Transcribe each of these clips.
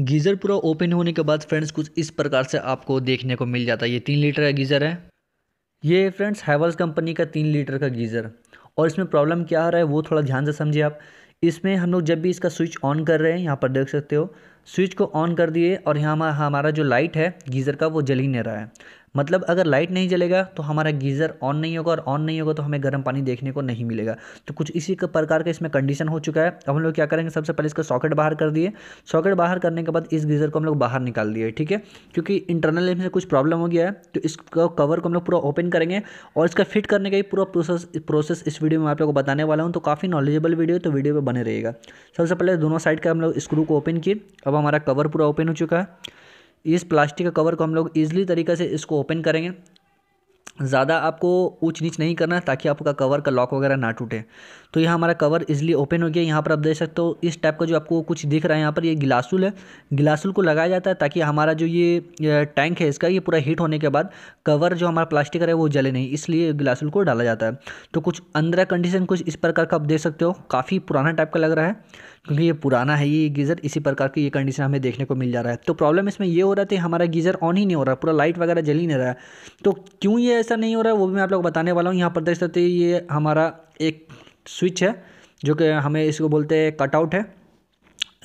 geyser पूरा open होने के बाद फ्रेंड्स कुछ इस प्रकार से आपको देखने को मिल जाता है ये तीन लीटर का गीज़र है ये फ्रेंड्स हैवल्स कंपनी का तीन लीटर का गीज़र और इसमें प्रॉब्लम क्या आ रहा है वो थोड़ा ध्यान से समझिए आप इसमें हम लोग जब भी इसका स्विच ऑन कर रहे हैं यहाँ पर देख सकते हो स्विच को ऑन कर दिए और यहाँ हमारा जो लाइट है गीज़र का वो जल ही नहीं रहा है मतलब अगर लाइट नहीं जलेगा तो हमारा गीज़र ऑन नहीं होगा और ऑन नहीं होगा तो हमें गर्म पानी देखने को नहीं मिलेगा तो कुछ इसी प्रकार का इसमें कंडीशन हो चुका है अब हम लोग क्या करेंगे सबसे पहले इसका सॉकेट बाहर कर दिए सॉकेट बाहर करने के बाद इस गीज़र को हम लोग बाहर निकाल दिए ठीक है क्योंकि इंटरनल इसमें कुछ प्रॉब्लम हो गया है तो इसका कवर को हम लोग पूरा ओपन करेंगे और इसका फिट करने का ही पूरा प्रोसेस प्रोसेस इस वीडियो में आप लोग को बताने वाला हूँ तो काफ़ी नॉलेजेबल वीडियो तो वीडियो पर बने रहेगा सबसे पहले दोनों साइड का हम लोग स्क्रू को ओपन किए अब हमारा कवर पूरा ओपन हो चुका है इस प्लास्टिक का कवर को हम लोग ईजिली तरीके से इसको ओपन करेंगे ज़्यादा आपको ऊंच नीच नहीं करना ताकि आपका कवर का लॉक वगैरह ना टूटे तो यहाँ हमारा कवर इजीली ओपन हो गया यहाँ पर आप देख सकते हो इस टाइप का जो आपको कुछ दिख रहा है यहाँ पर ये गिलासुल है गिलासुल को लगाया जाता है ताकि हमारा जो ये टैंक है इसका ये पूरा हीट होने के बाद कवर जो हमारा प्लास्टिक है वो जले नहीं इसलिए गिलासुल को डाला जाता है तो कुछ अंदर कंडीशन कुछ इस प्रकार का आप देख सकते हो काफ़ी पुराना टाइप का लग रहा है क्योंकि ये पुराना है ये गीज़र इसी प्रकार की ये कंडीशन हमें देखने को मिल जा रहा है तो प्रॉब्लम इसमें ये हो रहा था हमारा गीज़र ऑन ही नहीं हो रहा पूरा लाइट वगैरह जल ही नहीं रहा है तो क्यों ये ऐसा नहीं हो रहा है वो भी मैं आप लोग बताने वाला हूँ यहाँ पर देख सकते ये हमारा एक स्विच है जो कि हमें इसको बोलते हैं कटआउट है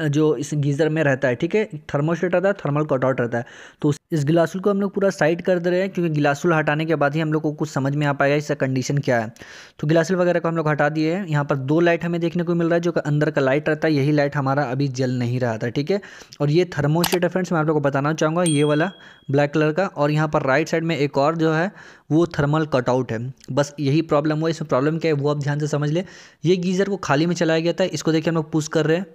जो इस गीज़र में रहता है ठीक है थर्मोस्टेट रहता है थर्मल कटआउट रहता है तो इस गिलासुल को हम लोग पूरा साइड कर दे रहे हैं क्योंकि गिलासुल हटाने के बाद ही हम लोग को कुछ समझ में आ पाएगा इसका कंडीशन क्या है तो गिलासुल वगैरह को हम लोग हटा दिए हैं यहाँ पर दो लाइट हमें देखने को मिल रहा है जो अंदर का लाइट रहता है यही लाइट हमारा अभी जल नहीं रहा था ठीक है और ये थर्मोस्टेट है फ्रेंड्स मैं आप लोग को बताना चाहूँगा ये वाला ब्लैक कलर का और यहाँ पर राइट साइड में एक और जो है वो थर्मल कटआउट है बस यही प्रॉब्लम हुआ इसमें प्रॉब्लम क्या है वो आप ध्यान से समझ लें ये गीज़र को खाली में चलाया गया था इसको देखिए हम लोग पुश कर रहे हैं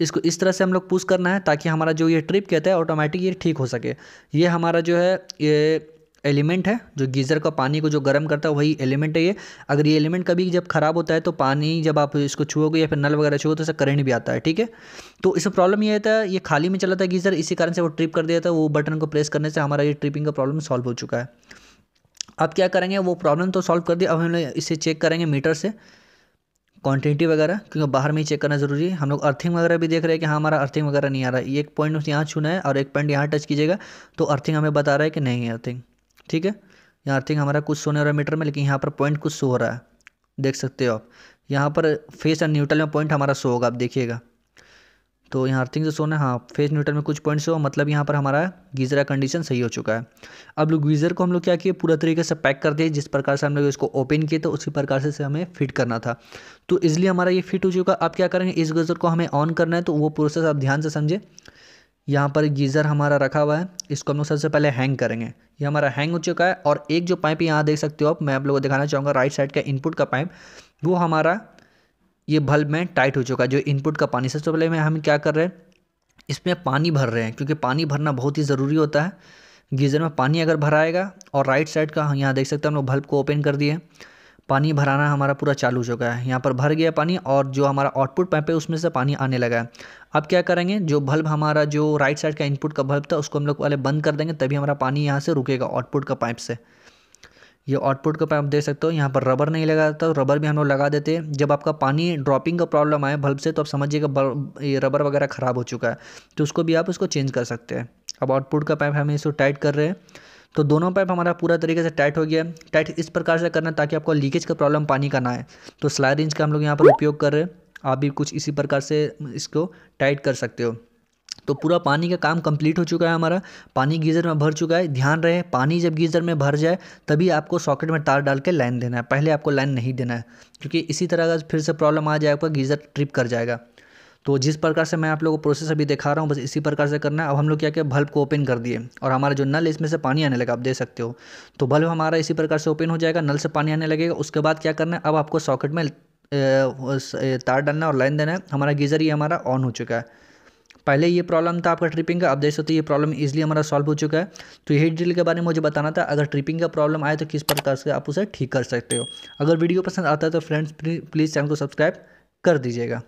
इसको इस तरह से हम लोग पुश करना है ताकि हमारा जो ये ट्रिप कहता है ऑटोमेटिक ये ठीक हो सके ये हमारा जो है ये एलिमेंट है जो गीज़र का पानी को जो गर्म करता है वही एलिमेंट है ये अगर ये एलिमेंट कभी जब ख़राब होता है तो पानी जब आप इसको छुओगे या फिर नल वगैरह छुओ तो इसका करंट भी आता है ठीक है तो इसमें प्रॉब्लम ये होता है ये खाली में चला था गीज़र इसी कारण से वो ट्रिप कर दिया था वो बटन को प्रेस करने से हमारा ये ट्रिपिंग का प्रॉब्लम सॉल्व हो चुका है अब क्या करेंगे वो प्रॉब्लम तो सॉल्व कर दिया अब हम इसे चेक करेंगे मीटर से क्वान्टिटी वगैरह क्योंकि बाहर में ही चेक करना ज़रूरी है हम लोग अर्थिंग वगैरह भी देख रहे हैं कि हाँ हमारा अर्थिंग वगैरह नहीं आ रहा है एक पॉइंट उस यहाँ छूना है और एक पॉइंट यहाँ टच कीजिएगा तो अर्थिंग हमें बता रहा है कि नहीं अर्थिंग ठीक है यहाँ अर्थिंग हमारा कुछ सोने वाला रहा है मीटर में लेकिन यहाँ पर पॉइंट कुछ सो हो रहा है देख सकते हो आप यहाँ पर फेस एंड न्यूट्रल में पॉइंट हमारा सो होगा आप देखिएगा तो यहाँ अर्थिंग जो सोना है हाँ फेज न्यूटन में कुछ पॉइंट्स हो मतलब यहाँ पर हमारा गीजर का कंडीशन सही हो चुका है अब लोग गीजर को हम लोग क्या किए पूरा तरीके से पैक कर दिए जिस प्रकार से हम लोग इसको ओपन किए तो उसी प्रकार से, से हमें फिट करना था तो इसलिए हमारा ये फिट हो चुका अब क्या करेंगे इस गीज़र को हमें ऑन करना है तो वो प्रोसेस आप ध्यान से समझें यहाँ पर गीज़र हमारा रखा हुआ है इसको हम लोग सबसे पहले हैंग करेंगे ये हमारा हैंग हो चुका है और एक जो पाइप यहाँ देख सकते हो आप मैं आप लोगों को दिखाना चाहूँगा राइट साइड का इनपुट का पाइप वो हमारा ये बल्ब में टाइट हो चुका है जो इनपुट का पानी सबसे पहले में हम क्या कर रहे हैं इसमें पानी भर रहे हैं क्योंकि पानी भरना बहुत ही ज़रूरी होता है गीज़र में पानी अगर भराएगा और राइट साइड का यहाँ देख सकते हैं हम लोग बल्ब को ओपन कर दिए पानी भराना हमारा पूरा चालू हो चुका है यहाँ पर भर गया पानी और जो हमारा आउटपुट पाइप है उसमें से पानी आने लगा है अब क्या करेंगे जो बल्ब हमारा जो राइट साइड का इनपुट का बल्ब था उसको हम लोग पहले बंद कर देंगे तभी हमारा पानी यहाँ से रुकेगा आउटपुट का पाइप से ये आउटपुट के ऊपर आप देख सकते हो यहाँ पर रबर नहीं लगा था रबर भी हम लोग लगा देते हैं जब आपका पानी ड्रॉपिंग का प्रॉब्लम आए बल्ब से तो आप समझिएगा ये रबर वगैरह ख़राब हो चुका है तो उसको भी आप उसको चेंज कर सकते हैं अब आउटपुट का पाइप हम इसको टाइट कर रहे हैं तो दोनों पाइप हमारा पूरा तरीके से टाइट हो गया टाइट इस प्रकार से करना ताकि आपको लीकेज का प्रॉब्लम पानी का ना आए तो स्लाइड इंच का हम लोग यहाँ पर उपयोग कर रहे हैं आप भी कुछ इसी प्रकार से इसको टाइट कर सकते हो तो पूरा पानी का काम कंप्लीट हो चुका है हमारा पानी गीज़र में भर चुका है ध्यान रहे पानी जब गीज़र में भर जाए तभी आपको सॉकेट में तार डाल के लाइन देना है पहले आपको लाइन नहीं देना है क्योंकि इसी तरह का फिर से प्रॉब्लम आ जाए आपका गीज़र ट्रिप कर जाएगा तो जिस प्रकार से मैं आप लोगों को प्रोसेस अभी दिखा रहा हूँ बस इसी प्रकार से करना है अब हम लोग क्या किया बल्ब को ओपन कर दिए और हमारा जो नल इसमें से पानी आने लगा आप दे सकते हो तो बल्ब हमारा इसी प्रकार से ओपन हो जाएगा नल से पानी आने लगेगा उसके बाद क्या करना है अब आपको सॉकेट में तार डालना और लाइन देना है हमारा गीज़र ही हमारा ऑन हो चुका है पहले ये प्रॉब्लम था आपका ट्रिपिंग का आप देख सकते हो ये प्रॉब्लम इजीली हमारा सॉल्व हो चुका है तो हेड ड्रिल के बारे में मुझे बताना था अगर ट्रिपिंग का प्रॉब्लम आए तो किस प्रकार से आप उसे ठीक कर सकते हो अगर वीडियो पसंद आता है तो फ्रेंड्स प्लीज़ चैनल को सब्सक्राइब कर दीजिएगा